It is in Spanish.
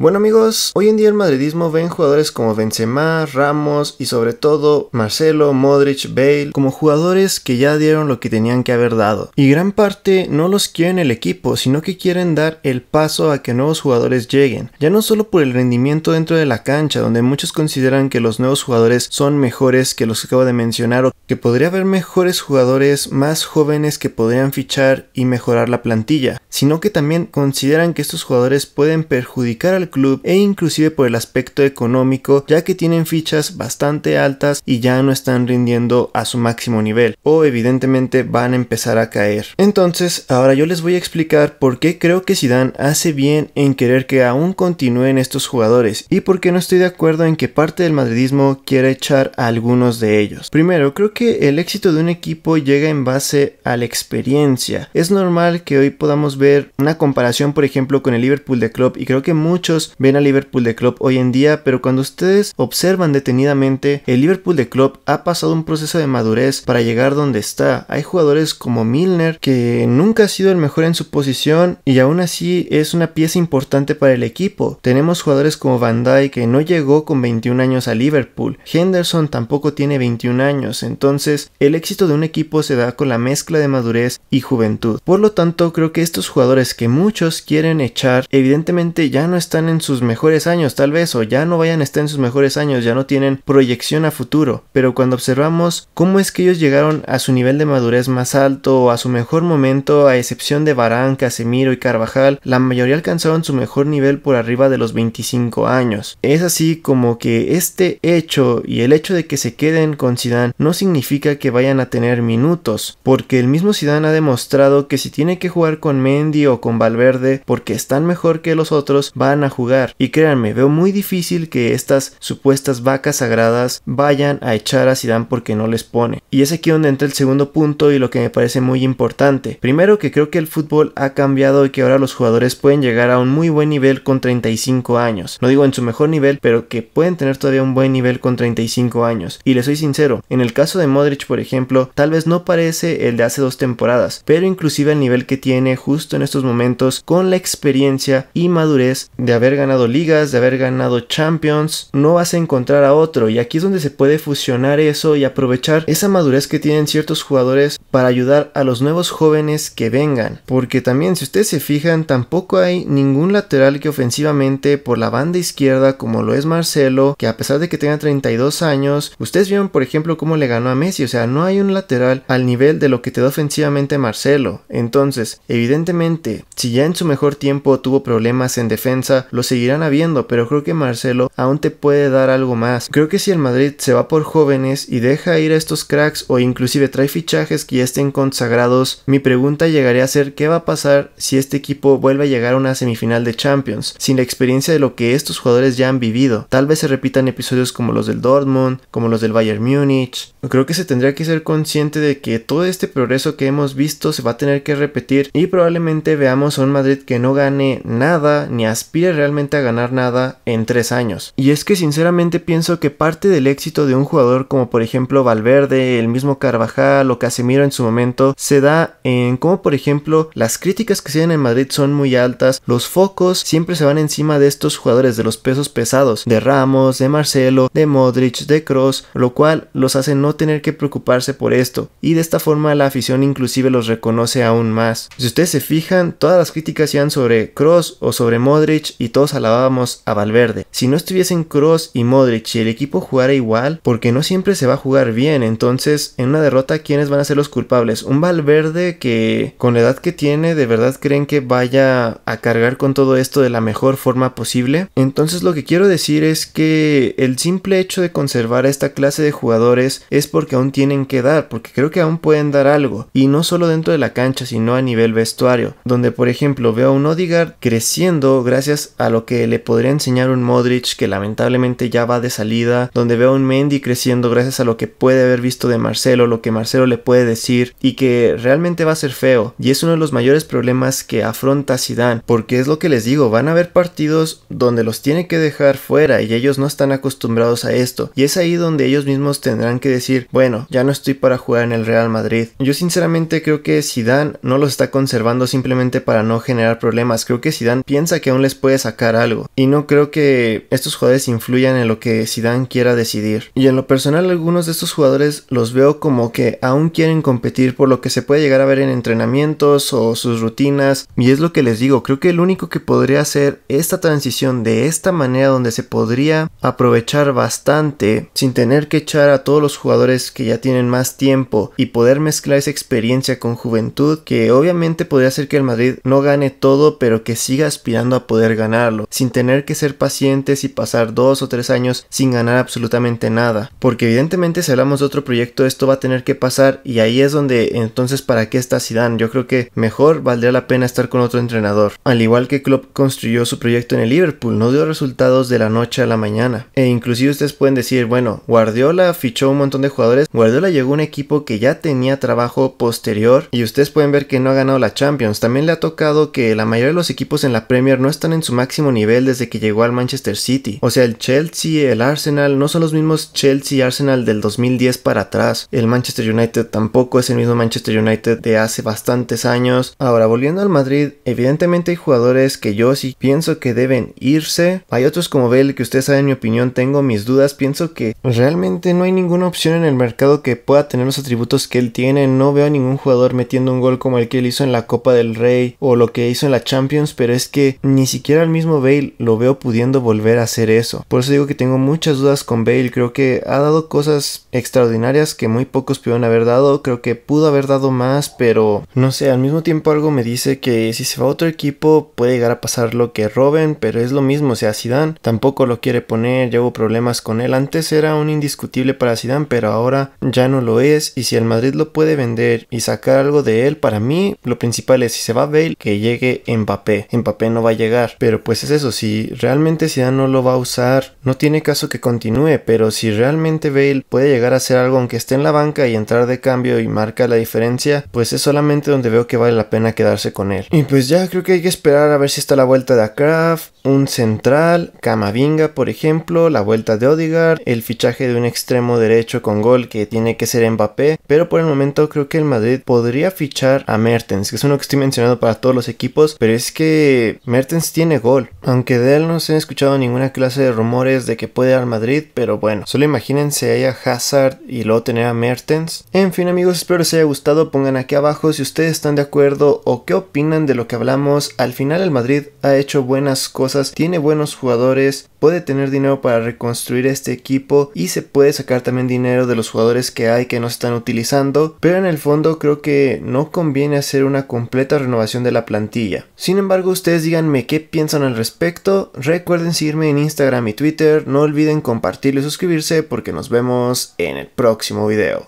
Bueno amigos, hoy en día el madridismo ven jugadores como Benzema, Ramos y sobre todo Marcelo, Modric, Bale como jugadores que ya dieron lo que tenían que haber dado. Y gran parte no los quieren el equipo, sino que quieren dar el paso a que nuevos jugadores lleguen. Ya no solo por el rendimiento dentro de la cancha, donde muchos consideran que los nuevos jugadores son mejores que los que acabo de mencionar o que podría haber mejores jugadores más jóvenes que podrían fichar y mejorar la plantilla, sino que también consideran que estos jugadores pueden perjudicar al club e inclusive por el aspecto económico ya que tienen fichas bastante altas y ya no están rindiendo a su máximo nivel o evidentemente van a empezar a caer. Entonces ahora yo les voy a explicar por qué creo que Zidane hace bien en querer que aún continúen estos jugadores y por qué no estoy de acuerdo en que parte del madridismo quiera echar a algunos de ellos. Primero, creo que el éxito de un equipo llega en base a la experiencia. Es normal que hoy podamos ver una comparación por ejemplo con el Liverpool de Klopp y creo que muchos ven a Liverpool de Klopp hoy en día, pero cuando ustedes observan detenidamente, el Liverpool de Klopp ha pasado un proceso de madurez para llegar donde está. Hay jugadores como Milner que nunca ha sido el mejor en su posición y aún así es una pieza importante para el equipo. Tenemos jugadores como Van Dijk que no llegó con 21 años a Liverpool. Henderson tampoco tiene 21 años, entonces el éxito de un equipo se da con la mezcla de madurez y juventud. Por lo tanto, creo que estos jugadores que muchos quieren echar, evidentemente ya no están en sus mejores años tal vez o ya no vayan a estar en sus mejores años, ya no tienen proyección a futuro, pero cuando observamos cómo es que ellos llegaron a su nivel de madurez más alto o a su mejor momento, a excepción de Barán, Casemiro y Carvajal, la mayoría alcanzaron su mejor nivel por arriba de los 25 años. Es así como que este hecho y el hecho de que se queden con Zidane no significa que vayan a tener minutos, porque el mismo Zidane ha demostrado que si tiene que jugar con Mendy o con Valverde porque están mejor que los otros, van a jugar. Y créanme, veo muy difícil que estas supuestas vacas sagradas vayan a echar a Zidane porque no les pone. Y es aquí donde entra el segundo punto y lo que me parece muy importante. Primero que creo que el fútbol ha cambiado y que ahora los jugadores pueden llegar a un muy buen nivel con 35 años. No digo en su mejor nivel, pero que pueden tener todavía un buen nivel con 35 años. Y les soy sincero, en el caso de Modric, por ejemplo, tal vez no parece el de hace dos temporadas, pero inclusive el nivel que tiene justo en estos momentos con la experiencia y madurez de haber ganado ligas, de haber ganado champions, no vas a encontrar a otro. Y aquí es donde se puede fusionar eso y aprovechar esa madurez que tienen ciertos jugadores para ayudar a los nuevos jóvenes que vengan. Porque también, si ustedes se fijan, tampoco hay ningún lateral que ofensivamente por la banda izquierda, como lo es Marcelo, que a pesar de que tenga 32 años, ustedes vieron, por ejemplo, cómo le ganó a Messi. O sea, no hay un lateral al nivel de lo que te da ofensivamente Marcelo. Entonces, evidentemente, si ya en su mejor tiempo tuvo problemas en defensa, lo seguirán habiendo, pero creo que Marcelo aún te puede dar algo más. Creo que si el Madrid se va por jóvenes y deja ir a estos cracks o inclusive trae fichajes que ya estén consagrados, mi pregunta llegaría a ser qué va a pasar si este equipo vuelve a llegar a una semifinal de Champions, sin la experiencia de lo que estos jugadores ya han vivido. Tal vez se repitan episodios como los del Dortmund, como los del Bayern Munich Creo que se tendría que ser consciente de que todo este progreso que hemos visto se va a tener que repetir y probablemente veamos a un Madrid que no gane nada ni aspire realmente a ganar nada en tres años. Y es que sinceramente pienso que parte del éxito de un jugador como por ejemplo Valverde, el mismo Carvajal o Casemiro en su momento, se da en cómo por ejemplo las críticas que se dan en Madrid son muy altas, los focos siempre se van encima de estos jugadores de los pesos pesados, de Ramos, de Marcelo, de Modric, de Cross, lo cual los hace no tener que preocuparse por esto, y de esta forma la afición inclusive los reconoce aún más. Si ustedes se fijan, todas las críticas sean sobre Cross o sobre Modric y todos alabábamos a Valverde. Si no estuviesen Cross y Modric y el equipo jugara igual, porque no siempre se va a jugar bien, entonces en una derrota ¿quiénes van a ser los culpables? Un Valverde que con la edad que tiene de verdad creen que vaya a cargar con todo esto de la mejor forma posible. Entonces lo que quiero decir es que el simple hecho de conservar a esta clase de jugadores es porque aún tienen que dar, porque creo que aún pueden dar algo, y no solo dentro de la cancha, sino a nivel vestuario, donde por ejemplo veo a un Odigar creciendo gracias a lo que le podría enseñar un Modric que lamentablemente ya va de salida, donde veo a un Mendy creciendo gracias a lo que puede haber visto de Marcelo, lo que Marcelo le puede decir y que realmente va a ser feo y es uno de los mayores problemas que afronta Zidane, porque es lo que les digo, van a haber partidos donde los tiene que dejar fuera y ellos no están acostumbrados a esto y es ahí donde ellos mismos tendrán que decir, bueno, ya no estoy para jugar en el Real Madrid. Yo sinceramente creo que Zidane no los está conservando simplemente para no generar problemas, creo que Zidane piensa que aún les puede algo. Y no creo que estos jugadores influyan en lo que Zidane quiera decidir. Y en lo personal algunos de estos jugadores los veo como que aún quieren competir por lo que se puede llegar a ver en entrenamientos o sus rutinas. Y es lo que les digo, creo que el único que podría hacer esta transición de esta manera donde se podría aprovechar bastante sin tener que echar a todos los jugadores que ya tienen más tiempo y poder mezclar esa experiencia con juventud que obviamente podría hacer que el Madrid no gane todo pero que siga aspirando a poder ganar sin tener que ser pacientes y pasar dos o tres años sin ganar absolutamente nada. Porque evidentemente si hablamos de otro proyecto esto va a tener que pasar y ahí es donde entonces para qué está Zidane. Yo creo que mejor valdría la pena estar con otro entrenador. Al igual que Klopp construyó su proyecto en el Liverpool, no dio resultados de la noche a la mañana. E inclusive ustedes pueden decir, bueno, Guardiola fichó un montón de jugadores, Guardiola llegó a un equipo que ya tenía trabajo posterior y ustedes pueden ver que no ha ganado la Champions. También le ha tocado que la mayoría de los equipos en la Premier no están en su máximo máximo nivel desde que llegó al Manchester City. O sea, el Chelsea, el Arsenal, no son los mismos Chelsea y Arsenal del 2010 para atrás. El Manchester United tampoco es el mismo Manchester United de hace bastantes años. Ahora, volviendo al Madrid, evidentemente hay jugadores que yo sí pienso que deben irse. Hay otros como Bale que ustedes saben mi opinión, tengo mis dudas. Pienso que realmente no hay ninguna opción en el mercado que pueda tener los atributos que él tiene. No veo a ningún jugador metiendo un gol como el que él hizo en la Copa del Rey o lo que hizo en la Champions, pero es que ni siquiera mismo Bale lo veo pudiendo volver a hacer eso. Por eso digo que tengo muchas dudas con Bale. Creo que ha dado cosas extraordinarias que muy pocos pudieron haber dado. Creo que pudo haber dado más, pero no sé, al mismo tiempo algo me dice que si se va a otro equipo puede llegar a pasar lo que roben, pero es lo mismo. O sea, Zidane tampoco lo quiere poner, llevo problemas con él. Antes era un indiscutible para Zidane, pero ahora ya no lo es. Y si el Madrid lo puede vender y sacar algo de él, para mí lo principal es si se va Bale, que llegue Mbappé. Mbappé no va a llegar, pero pues es eso, si realmente Zidane no lo va a usar, no tiene caso que continúe, pero si realmente Bale puede llegar a hacer algo aunque esté en la banca y entrar de cambio y marca la diferencia, pues es solamente donde veo que vale la pena quedarse con él. Y pues ya creo que hay que esperar a ver si está la vuelta de Akraf, un central, Camavinga por ejemplo, la vuelta de Odegaard, el fichaje de un extremo derecho con gol que tiene que ser Mbappé, pero por el momento creo que el Madrid podría fichar a Mertens, que es uno que estoy mencionando para todos los equipos, pero es que Mertens tiene gol aunque de él no se han escuchado ninguna clase de rumores de que puede ir al Madrid, pero bueno, solo imagínense ahí a Hazard y luego tener a Mertens. En fin amigos, espero les haya gustado, pongan aquí abajo si ustedes están de acuerdo o qué opinan de lo que hablamos. Al final el Madrid ha hecho buenas cosas, tiene buenos jugadores, puede tener dinero para reconstruir este equipo y se puede sacar también dinero de los jugadores que hay que no están utilizando, pero en el fondo creo que no conviene hacer una completa renovación de la plantilla. Sin embargo, ustedes díganme qué piensan al respecto, recuerden seguirme en Instagram y Twitter, no olviden compartirlo y suscribirse porque nos vemos en el próximo video.